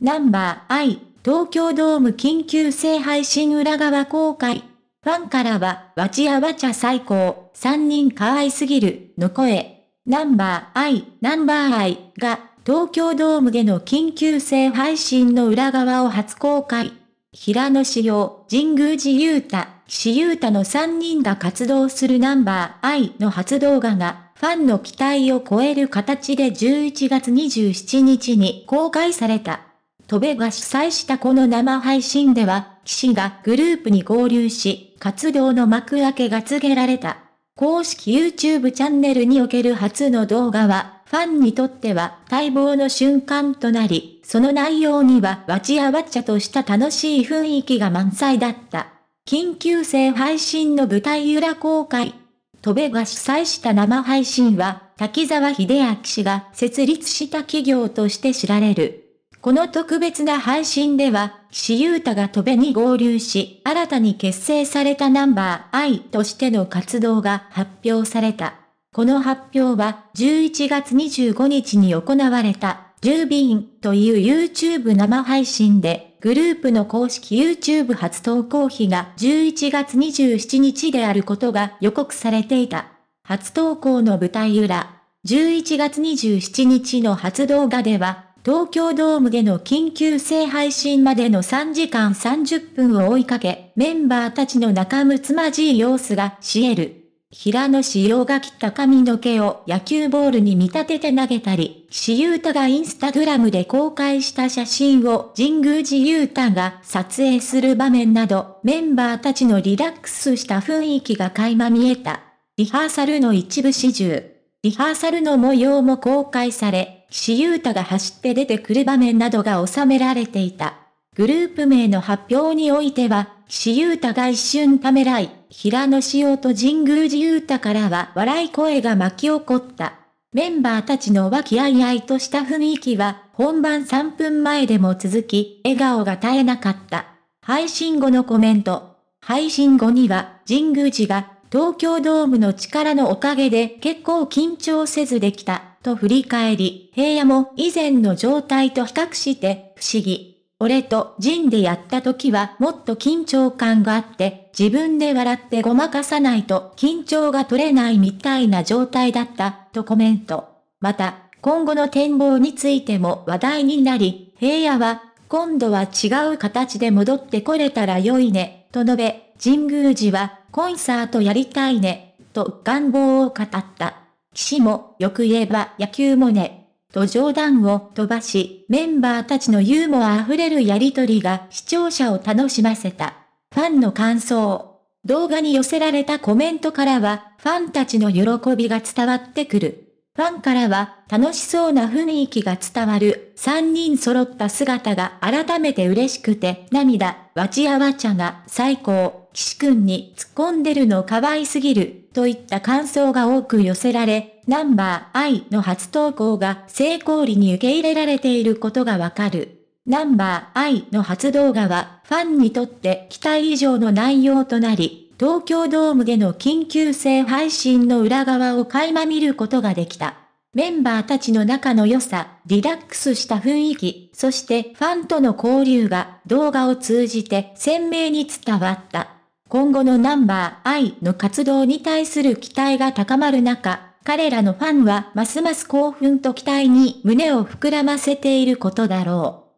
ナンバー I、東京ドーム緊急性配信裏側公開。ファンからは、わちやわちゃ最高、三人可愛すぎる、の声。ナンバー I、ナンバー I が、東京ドームでの緊急性配信の裏側を初公開。平野志耀、神宮寺勇太、岸優太の3人が活動するナンバー I の初動画が、ファンの期待を超える形で11月27日に公開された。戸部が主催したこの生配信では、士がグループに合流し、活動の幕開けが告げられた。公式 YouTube チャンネルにおける初の動画は、ファンにとっては待望の瞬間となり、その内容にはわちゃわちゃとした楽しい雰囲気が満載だった。緊急性配信の舞台裏公開。戸部が主催した生配信は、滝沢秀明氏が設立した企業として知られる。この特別な配信では、岸優太が戸辺に合流し、新たに結成されたナンバー I としての活動が発表された。この発表は、11月25日に行われた、ジュービーンという YouTube 生配信で、グループの公式 YouTube 初投稿日が11月27日であることが予告されていた。初投稿の舞台裏。11月27日の初動画では、東京ドームでの緊急性配信までの3時間30分を追いかけ、メンバーたちの仲睦まじい様子が知える。平野紫陽が切った髪の毛を野球ボールに見立てて投げたり、岸優太がインスタグラムで公開した写真を神宮寺優太が撮影する場面など、メンバーたちのリラックスした雰囲気が垣間見えた。リハーサルの一部始終。リハーサルの模様も公開され、岸優太が走って出てくる場面などが収められていた。グループ名の発表においては、岸優太が一瞬ためらい、平野潮と神宮寺優太からは笑い声が巻き起こった。メンバーたちの和気あいあいとした雰囲気は、本番3分前でも続き、笑顔が絶えなかった。配信後のコメント。配信後には、神宮寺が、東京ドームの力のおかげで結構緊張せずできた。と振り返り、平野も以前の状態と比較して、不思議。俺とジンでやった時はもっと緊張感があって、自分で笑ってごまかさないと緊張が取れないみたいな状態だった、とコメント。また、今後の展望についても話題になり、平野は、今度は違う形で戻ってこれたら良いね、と述べ、神宮寺は、コンサートやりたいね、と願望を語った。岸も、よく言えば野球もね。と冗談を飛ばし、メンバーたちのユーモア溢れるやりとりが視聴者を楽しませた。ファンの感想。動画に寄せられたコメントからは、ファンたちの喜びが伝わってくる。ファンからは、楽しそうな雰囲気が伝わる。3人揃った姿が改めて嬉しくて、涙、わちやわちゃが最高。岸くんに突っ込んでるの可愛すぎる。といった感想が多く寄せられ、ナンバー I の初投稿が成功裏に受け入れられていることがわかる。ナンバー I の初動画はファンにとって期待以上の内容となり、東京ドームでの緊急性配信の裏側を垣間見ることができた。メンバーたちの仲の良さ、リラックスした雰囲気、そしてファンとの交流が動画を通じて鮮明に伝わった。今後のナンバー I の活動に対する期待が高まる中、彼らのファンはますます興奮と期待に胸を膨らませていることだろう。